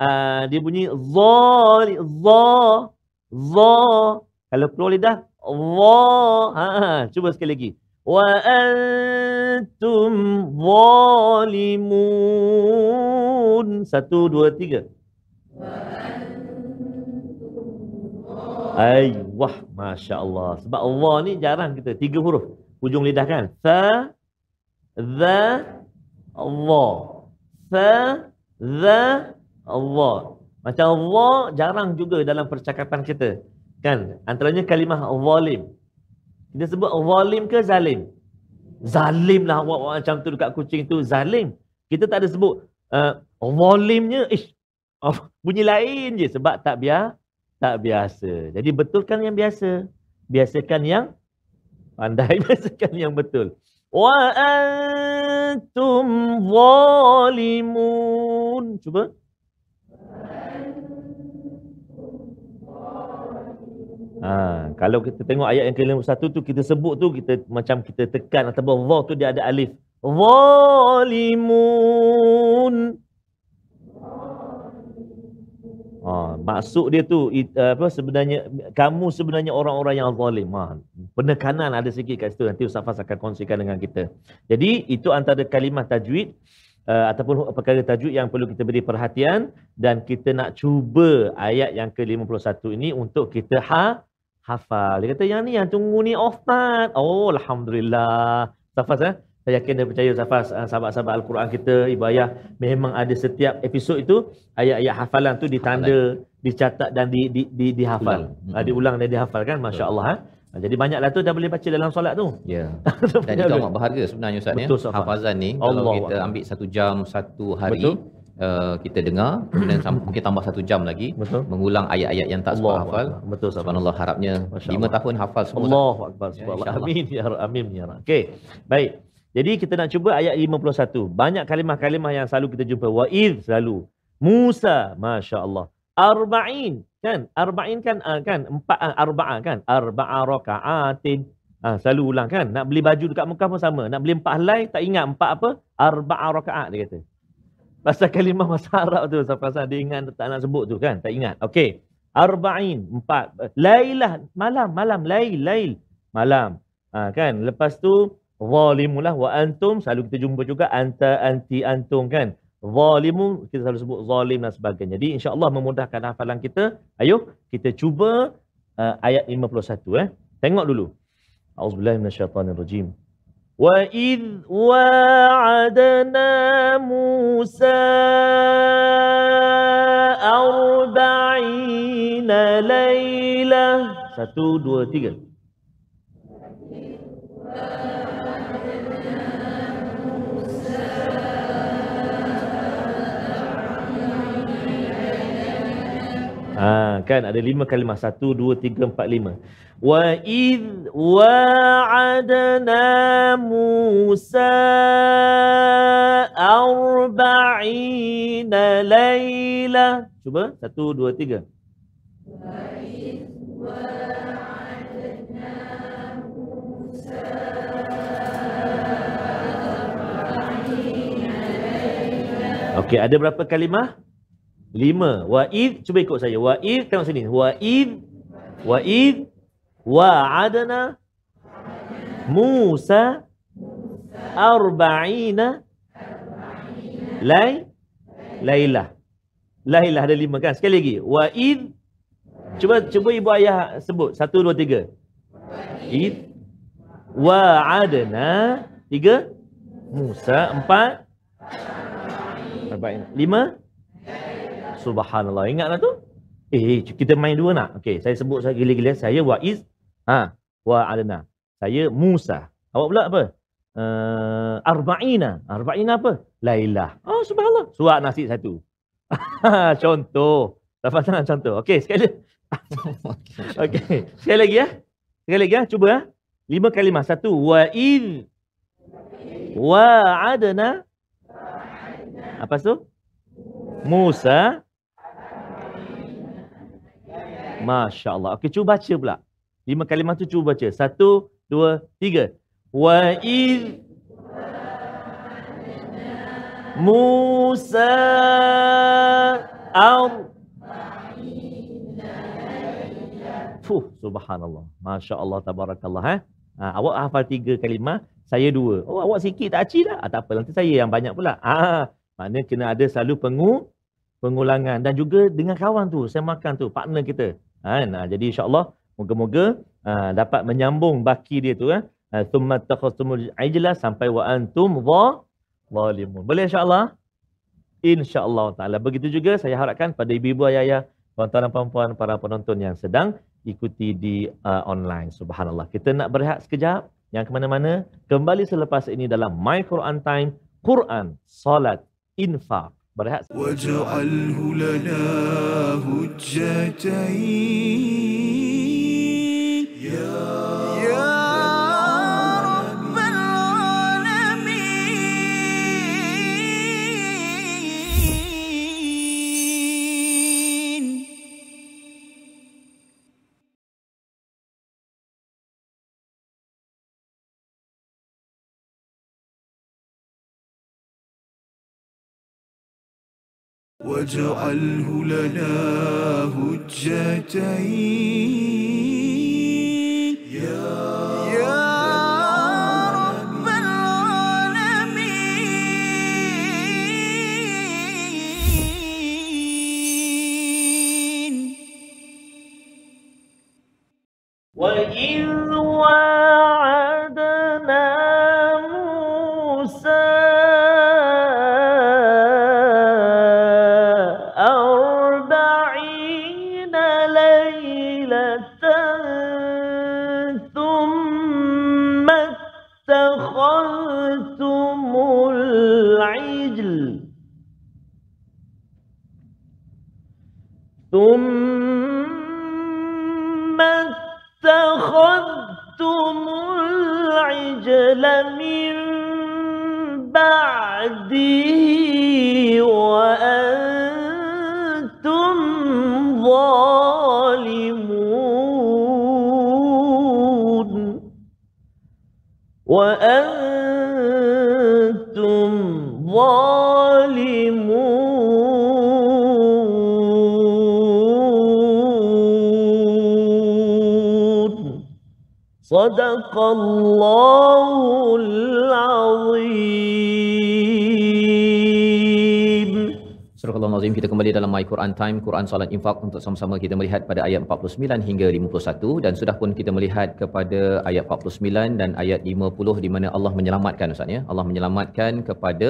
uh, dia bunyi zali, za, za. Kalau keluar lidah, Allah. Ha, ha, ha, cuba sekali lagi. Wa antum zalimun. Satu, dua, tiga. Aiyah, masya Allah. Sebab Allah ni jarang kita tiga huruf hujung lidah kan. Sa, the, Allah. Sa, the, Allah. Macam Allah jarang juga dalam percakapan kita. Kan? Antaranya kalimah zalim. Dia sebut zalim ke zalim? Zalim lah awak, awak macam tu dekat kucing tu. Zalim. Kita tak ada sebut uh, zalimnya. Ish. Oh, bunyi lain je. Sebab tak biar tak biasa. Jadi betulkan yang biasa. Biasakan yang pandai, biasakan yang betul. Wa antum zalimun. Cuba. Ha, kalau kita tengok ayat yang ke satu tu kita sebut tu kita macam kita tekan ataupun dha tu dia ada alif. Zalimun. Ha, maksud dia tu eh, apa sebenarnya kamu sebenarnya orang-orang yang zalim. Ha, penekanan ada sikit kat situ nanti Ustaz Fas akan kongsikan dengan kita. Jadi itu antara kalimah tajwid uh, ataupun perkara tajwid yang perlu kita beri perhatian dan kita nak cuba ayat yang ke-51 ini untuk kita ha hafal. Dia kata yang ni yang tunggu ni ustaz. Oh alhamdulillah. Ustaz Fas eh? saya yakin dan percaya Zafas ah, sahabat-sahabat Al-Quran kita ibayah memang ada setiap episod itu ayat-ayat hafalan tu ditanda dicatat dan di di di dihafal. Ha, diulang dan dihafal kan masya-Allah ha? Ah, jadi banyaklah tu dah boleh baca dalam solat tu. Ya. Yeah. dan itu amat berharga sebenarnya Ustaz ni. Ya. Hafazan ni Allah kalau kita Allah. ambil satu jam satu hari Betul. Uh, kita dengar kemudian sampai, mungkin tambah satu jam lagi Betul. mengulang ayat-ayat yang tak sempat hafal. Betul sahabat. Subhanallah harapnya Masya tahun hafal semua. Allahu akbar. Ya, Allah. Amin ya rab. Amin ya rab. Okey. Baik. Jadi kita nak cuba ayat 51. Banyak kalimah-kalimah yang selalu kita jumpa. Wa selalu. Musa, Masya Allah. Arba'in, kan? Arba'in kan, uh, kan? Empat, uh, arba'a kan? Arba'a roka'atin. Ha, ah, selalu ulang kan? Nak beli baju dekat muka pun sama. Nak beli empat helai, tak ingat empat apa? Arba'a roka'at, dia kata. Pasal kalimah bahasa Arab tu, pasal dia ingat tak nak sebut tu kan? Tak ingat. Okey. Arba'in, empat. Lailah, malam, malam. Lail, lail. Malam. Ha, kan? Lepas tu, zalimulah wa antum selalu kita jumpa juga anta anti antum kan zalimu kita selalu sebut zalim dan sebagainya jadi insyaallah memudahkan hafalan kita ayo kita cuba uh, ayat 51 eh tengok dulu auzubillahi minasyaitanirrajim wa id wa'adna musa arba'ina laylah satu dua tiga Ha, kan ada lima kalimah. Satu, dua, tiga, empat, lima. Wa id wa'adna Musa arba'ina layla. Cuba. Satu, dua, tiga. Wa Okey, ada berapa kalimah? Lima. Wa'id. Cuba ikut saya. Wa'id. Tengok sini. Wa'id. Wa'id. Wa'adana. Musa. Arba'ina. Lai. Lailah. Lailah ada lima kan. Sekali lagi. Wa'id. Cuba cuba ibu ayah sebut. Satu, dua, tiga. Wa'id. Wa'adana. Tiga. Musa. Empat. Arba'ina. Lima. Lima subhanallah. Ingatlah tu. Eh, kita main dua nak. Okey, saya sebut saya gila-gila. Saya Waiz. Ha, wa alana. Saya Musa. Awak pula apa? Uh, arba'ina. Arba'ina apa? Laila. Oh, subhanallah. Suat nasi satu. contoh. Tak sangat contoh. Okey, sekali. Okey. Sekali lagi ya. Sekali lagi ya. Cuba ya. Lima kalimah. Satu. Wa'id. Wa'adana. Apa tu? Musa. Musa. Masya Allah. Okey, cuba baca pula. Lima kalimah tu cuba baca. Satu, dua, tiga. Wa iz Musa Al Fuh, subhanallah. Masya Allah, tabarakallah. Eh? Ha, awak hafal tiga kalimah, saya dua. Oh, awak sikit, tak aci dah. Ah, tak apa, nanti saya yang banyak pula. Ha, maknanya kena ada selalu pengu, pengulangan. Dan juga dengan kawan tu, saya makan tu, partner kita kan ha, jadi insyaallah moga-moga ha, dapat menyambung baki dia tu kan ha, summa ha, takhasumul sampai wa antum zalimun boleh insyaallah insyaallah taala begitu juga saya harapkan pada ibu-ibu ayah-ayah tuan-tuan dan puan para penonton yang sedang ikuti di uh, online subhanallah kita nak berehat sekejap yang ke mana-mana kembali selepas ini dalam my quran time quran Salat, infaq واجعله لنا هجتين واجعله لنا هجتين ثم اتخذتم العجل من بعده صدق الله العظيم Astagfirullahalazim kita kembali dalam My Quran Time Quran Salat Infak untuk sama-sama kita melihat pada ayat 49 hingga 51 dan sudah pun kita melihat kepada ayat 49 dan ayat 50 di mana Allah menyelamatkan ustaz ya Allah menyelamatkan kepada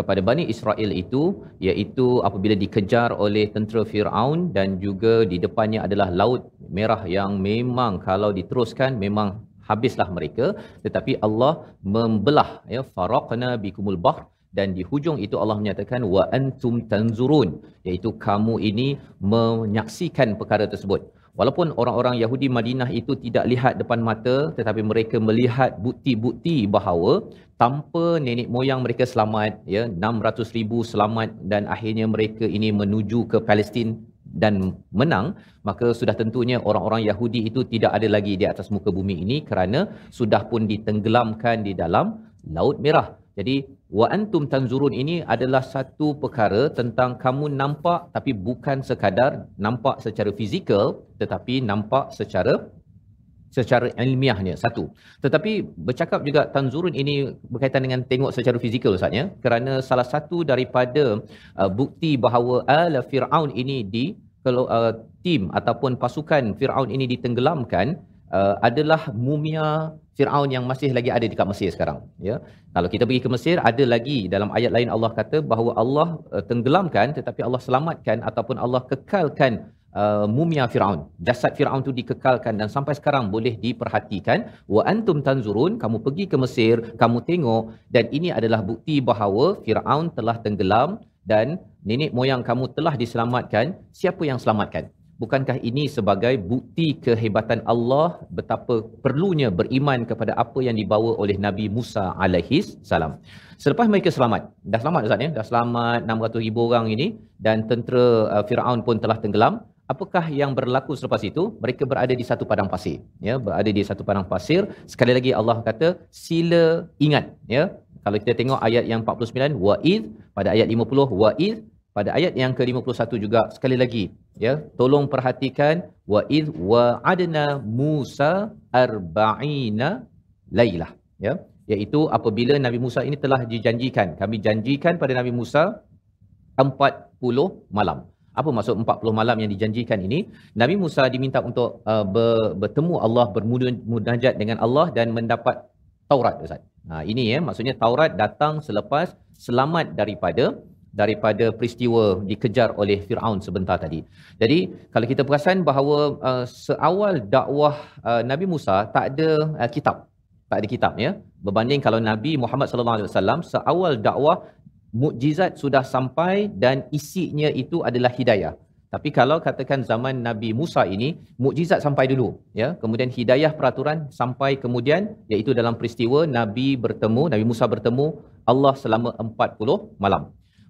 kepada Bani Israel itu iaitu apabila dikejar oleh tentera Firaun dan juga di depannya adalah laut merah yang memang kalau diteruskan memang habislah mereka tetapi Allah membelah ya faraqna bikumul bahr dan di hujung itu Allah menyatakan wa antum tanzurun iaitu kamu ini menyaksikan perkara tersebut walaupun orang-orang Yahudi Madinah itu tidak lihat depan mata tetapi mereka melihat bukti-bukti bahawa tanpa nenek moyang mereka selamat ya 600,000 selamat dan akhirnya mereka ini menuju ke Palestin dan menang maka sudah tentunya orang-orang Yahudi itu tidak ada lagi di atas muka bumi ini kerana sudah pun ditenggelamkan di dalam laut merah jadi wa antum tanzurun ini adalah satu perkara tentang kamu nampak tapi bukan sekadar nampak secara fizikal tetapi nampak secara secara ilmiahnya satu. Tetapi bercakap juga tanzurun ini berkaitan dengan tengok secara fizikal Ustaz ya. Kerana salah satu daripada uh, bukti bahawa al Firaun ini di kalau uh, tim ataupun pasukan Firaun ini ditenggelamkan Eh, adalah mumia Firaun yang masih lagi ada dekat Mesir sekarang ya kalau kita pergi ke Mesir ada lagi dalam ayat lain Allah kata bahawa Allah uh, tenggelamkan tetapi Allah selamatkan ataupun Allah kekalkan uh, mumia Firaun jasad Firaun tu dikekalkan dan sampai sekarang boleh diperhatikan wa antum tanzurun kamu pergi ke Mesir kamu tengok dan ini adalah bukti bahawa Firaun telah tenggelam dan nenek moyang kamu telah diselamatkan siapa yang selamatkan bukankah ini sebagai bukti kehebatan Allah betapa perlunya beriman kepada apa yang dibawa oleh Nabi Musa alaihis salam. Selepas mereka selamat, dah selamat Ustaz ya, dah selamat 600 ribu orang ini dan tentera uh, Firaun pun telah tenggelam. Apakah yang berlaku selepas itu? Mereka berada di satu padang pasir. Ya, berada di satu padang pasir. Sekali lagi Allah kata, sila ingat. Ya, kalau kita tengok ayat yang 49, wa'id. Pada ayat 50, wa'id pada ayat yang ke-51 juga sekali lagi ya tolong perhatikan wa id wa'adna Musa arba'ina lailah ya iaitu apabila Nabi Musa ini telah dijanjikan kami janjikan pada Nabi Musa 40 malam apa maksud 40 malam yang dijanjikan ini Nabi Musa diminta untuk uh, ber, bertemu Allah bermunajat dengan Allah dan mendapat Taurat Ustaz. Ha ini ya maksudnya Taurat datang selepas selamat daripada daripada peristiwa dikejar oleh Firaun sebentar tadi. Jadi kalau kita perasan bahawa uh, seawal dakwah uh, Nabi Musa tak ada uh, kitab. Tak ada kitab ya. Berbanding kalau Nabi Muhammad sallallahu alaihi wasallam seawal dakwah mukjizat sudah sampai dan isinya itu adalah hidayah. Tapi kalau katakan zaman Nabi Musa ini mukjizat sampai dulu ya. Kemudian hidayah peraturan sampai kemudian iaitu dalam peristiwa Nabi bertemu Nabi Musa bertemu Allah selama 40 malam.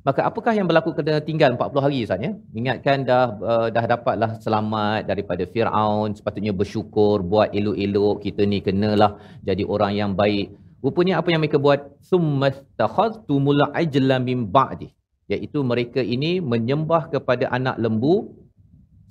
Maka apakah yang berlaku kena tinggal 40 hari Ustaz ya? Ingatkan dah uh, dah dapatlah selamat daripada Firaun, sepatutnya bersyukur, buat elok-elok, kita ni kenalah jadi orang yang baik. Rupanya apa yang mereka buat? Summastakhadtu mula ajlan min ba'di. Iaitu mereka ini menyembah kepada anak lembu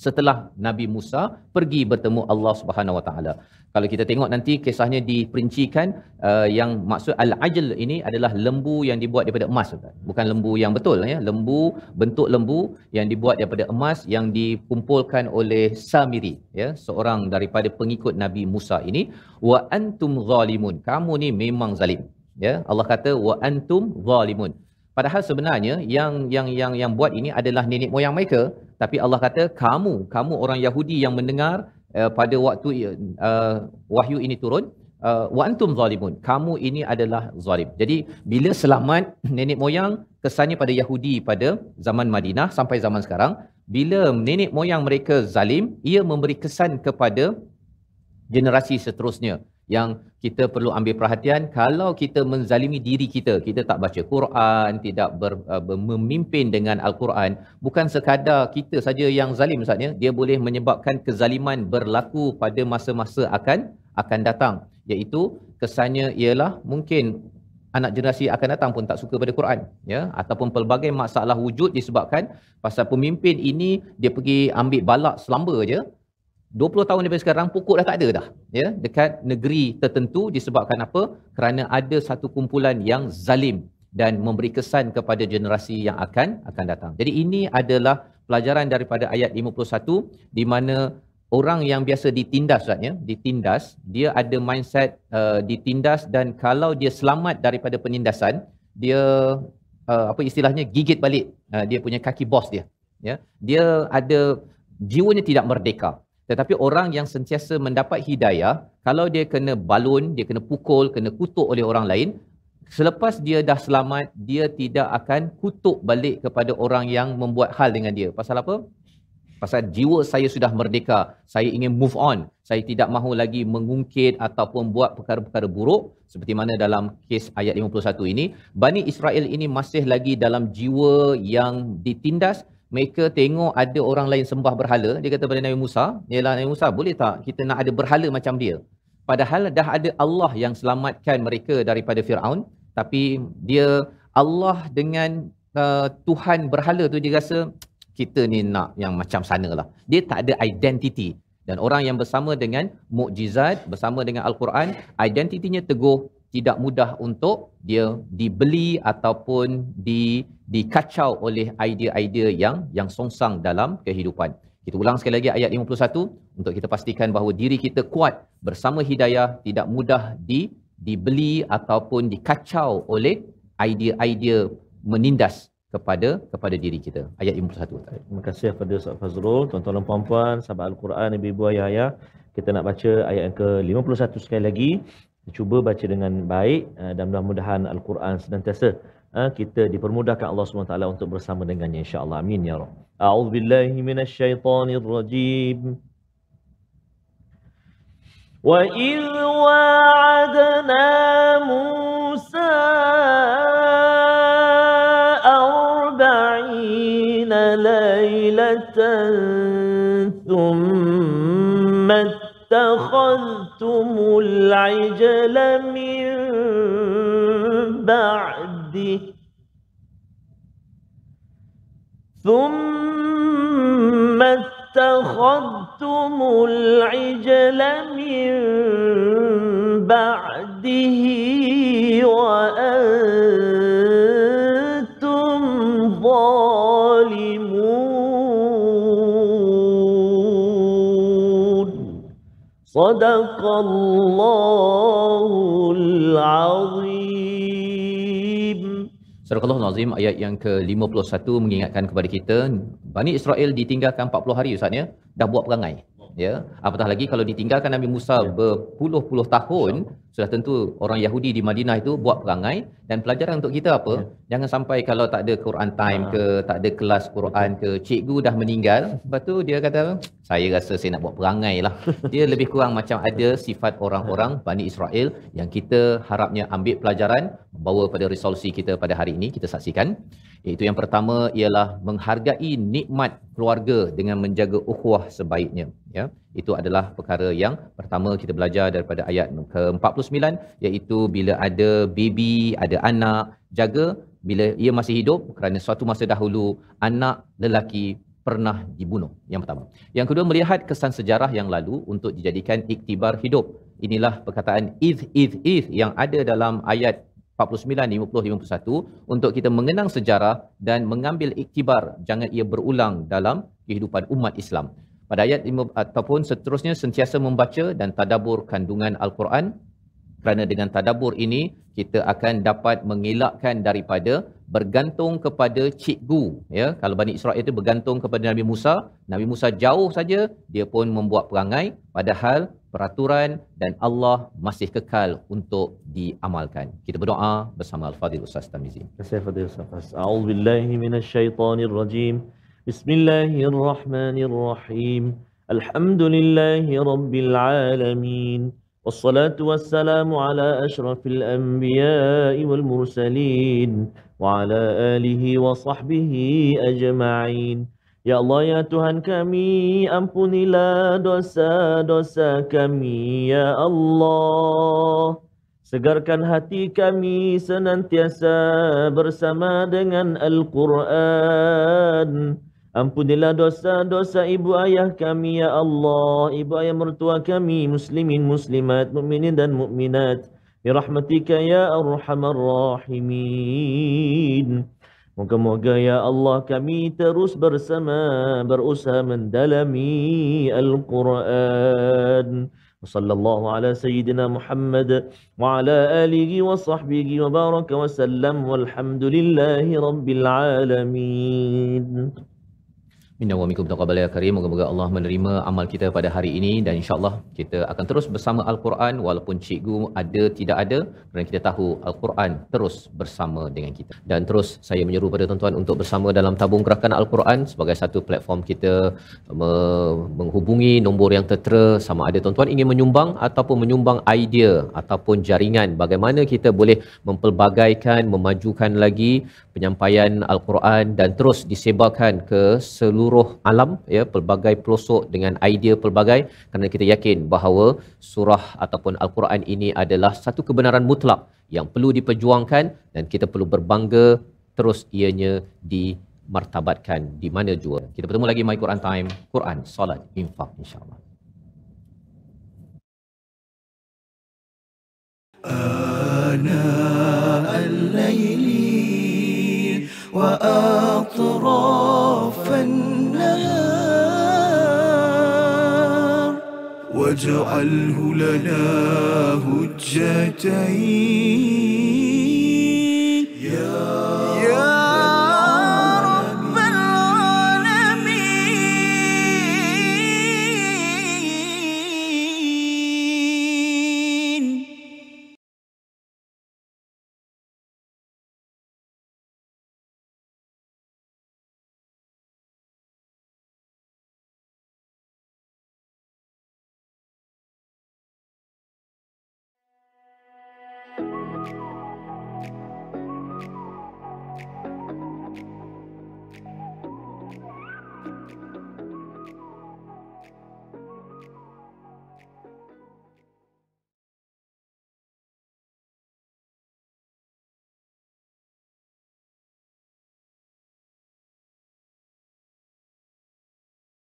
setelah Nabi Musa pergi bertemu Allah Subhanahu Wa Taala. Kalau kita tengok nanti kisahnya diperincikan uh, yang maksud al-ajl ini adalah lembu yang dibuat daripada emas Bukan lembu yang betul ya, lembu bentuk lembu yang dibuat daripada emas yang dikumpulkan oleh Samiri ya, seorang daripada pengikut Nabi Musa ini wa antum zalimun. Kamu ni memang zalim. Ya, Allah kata wa antum zalimun. Padahal sebenarnya yang yang yang yang buat ini adalah nenek moyang mereka tapi Allah kata kamu kamu orang Yahudi yang mendengar uh, pada waktu uh, wahyu ini turun uh, wa antum zalimun kamu ini adalah zalim jadi bila selamat nenek moyang kesannya pada Yahudi pada zaman Madinah sampai zaman sekarang bila nenek moyang mereka zalim ia memberi kesan kepada generasi seterusnya yang kita perlu ambil perhatian kalau kita menzalimi diri kita kita tak baca Quran tidak ber, uh, ber, memimpin dengan al-Quran bukan sekadar kita saja yang zalim ustaz ya. dia boleh menyebabkan kezaliman berlaku pada masa-masa akan akan datang iaitu kesannya ialah mungkin anak generasi akan datang pun tak suka pada Quran ya ataupun pelbagai masalah wujud disebabkan pasal pemimpin ini dia pergi ambil balak selamba je 20 tahun daripada sekarang pokok dah tak ada dah ya dekat negeri tertentu disebabkan apa kerana ada satu kumpulan yang zalim dan memberi kesan kepada generasi yang akan akan datang. Jadi ini adalah pelajaran daripada ayat 51 di mana orang yang biasa ditindas Ustaz ya? ditindas, dia ada mindset uh, ditindas dan kalau dia selamat daripada penindasan, dia uh, apa istilahnya gigit balik uh, dia punya kaki bos dia ya. Dia ada jiwanya tidak merdeka. Tetapi orang yang sentiasa mendapat hidayah, kalau dia kena balun, dia kena pukul, kena kutuk oleh orang lain, selepas dia dah selamat, dia tidak akan kutuk balik kepada orang yang membuat hal dengan dia. Pasal apa? Pasal jiwa saya sudah merdeka. Saya ingin move on. Saya tidak mahu lagi mengungkit ataupun buat perkara-perkara buruk. Seperti mana dalam kes ayat 51 ini. Bani Israel ini masih lagi dalam jiwa yang ditindas mereka tengok ada orang lain sembah berhala dia kata pada Nabi Musa ialah Nabi Musa boleh tak kita nak ada berhala macam dia padahal dah ada Allah yang selamatkan mereka daripada Firaun tapi dia Allah dengan uh, Tuhan berhala tu dia rasa kita ni nak yang macam sanalah dia tak ada identiti dan orang yang bersama dengan mukjizat bersama dengan al-Quran identitinya teguh tidak mudah untuk dia dibeli ataupun di dikacau oleh idea-idea yang yang songsang dalam kehidupan. Kita ulang sekali lagi ayat 51 untuk kita pastikan bahawa diri kita kuat bersama hidayah tidak mudah di dibeli ataupun dikacau oleh idea-idea menindas kepada kepada diri kita. Ayat 51. Terima kasih kepada Ustaz Fazrul, tuan-tuan dan puan-puan, sahabat Al-Quran, ibu-ibu ayah-ayah. Kita nak baca ayat yang ke-51 sekali lagi cuba baca dengan baik uh, dan mudah-mudahan al-Quran sentiasa uh, kita dipermudahkan Allah Subhanahu taala untuk bersama dengannya Insyaallah. amin ya rab. A'udzubillahi minasyaitonirrajim. Wa idh wa'adna Musa arba'in ليلة ثم اتخذت اتخذتم العجل من بعده ثم اتخذتم العجل من بعده وأ صدق الله العظيم Surah Allah Nazim ayat yang ke-51 mengingatkan kepada kita Bani Israel ditinggalkan 40 hari Ustaz ya dah buat perangai ya apatah lagi kalau ditinggalkan Nabi Musa ya. berpuluh-puluh tahun sudah tentu orang Yahudi di Madinah itu buat perangai dan pelajaran untuk kita apa? Yeah. Jangan sampai kalau tak ada Quran time ah. ke, tak ada kelas Quran ke, cikgu dah meninggal, lepas tu dia kata, saya rasa saya nak buat perangai lah. Dia lebih kurang macam ada sifat orang-orang Bani Israel yang kita harapnya ambil pelajaran, bawa pada resolusi kita pada hari ini, kita saksikan. Itu yang pertama ialah menghargai nikmat keluarga dengan menjaga ukhwah sebaiknya. Ya itu adalah perkara yang pertama kita belajar daripada ayat ke-49 iaitu bila ada baby, ada anak, jaga bila ia masih hidup kerana suatu masa dahulu anak lelaki pernah dibunuh. Yang pertama. Yang kedua melihat kesan sejarah yang lalu untuk dijadikan iktibar hidup. Inilah perkataan if if if yang ada dalam ayat 49, 50, 51 untuk kita mengenang sejarah dan mengambil iktibar jangan ia berulang dalam kehidupan umat Islam pada ayat 5 ataupun seterusnya sentiasa membaca dan tadabur kandungan al-Quran kerana dengan tadabur ini kita akan dapat mengelakkan daripada bergantung kepada cikgu ya kalau Bani Israel itu bergantung kepada Nabi Musa Nabi Musa jauh saja dia pun membuat perangai padahal peraturan dan Allah masih kekal untuk diamalkan kita berdoa bersama al-Fadil Ustaz Tamizi Terima kasih Fadil Ustaz A'udzu rajim بسم الله الرحمن الرحيم الحمد لله رب العالمين والصلاة والسلام على أشرف الأنبياء والمرسلين وعلى آله وصحبه أجمعين يا الله يا تهان كمي أمبني لا دوسا دوسا كمي يا الله Segarkan hati kami senantiasa bersama dengan Al-Quran. Ampunilah dosa-dosa ibu ayah kami ya Allah, ibu ayah mertua kami muslimin muslimat, mukminin dan mukminat. Bi rahmatika ya arhamar rahimin. Moga-moga ya Allah kami terus bersama berusaha mendalami Al-Quran. وصلى الله على سيدنا محمد وعلى آله وصحبه وبارك وسلم والحمد لله رب العالمين Minna wa minkum taqabbalaya karim. Moga-moga Allah menerima amal kita pada hari ini dan insya-Allah kita akan terus bersama Al-Quran walaupun cikgu ada tidak ada kerana kita tahu Al-Quran terus bersama dengan kita. Dan terus saya menyeru pada tuan-tuan untuk bersama dalam tabung gerakan Al-Quran sebagai satu platform kita menghubungi nombor yang tertera sama ada tuan-tuan ingin menyumbang ataupun menyumbang idea ataupun jaringan bagaimana kita boleh mempelbagaikan memajukan lagi penyampaian Al-Quran dan terus disebarkan ke seluruh seluruh alam ya pelbagai pelosok dengan idea pelbagai kerana kita yakin bahawa surah ataupun al-Quran ini adalah satu kebenaran mutlak yang perlu diperjuangkan dan kita perlu berbangga terus ianya dimartabatkan di mana jua. Kita bertemu lagi My Quran Time, Quran, solat, infak insya-Allah. Ana al-layli wa atrafan واجعله لنا هجتين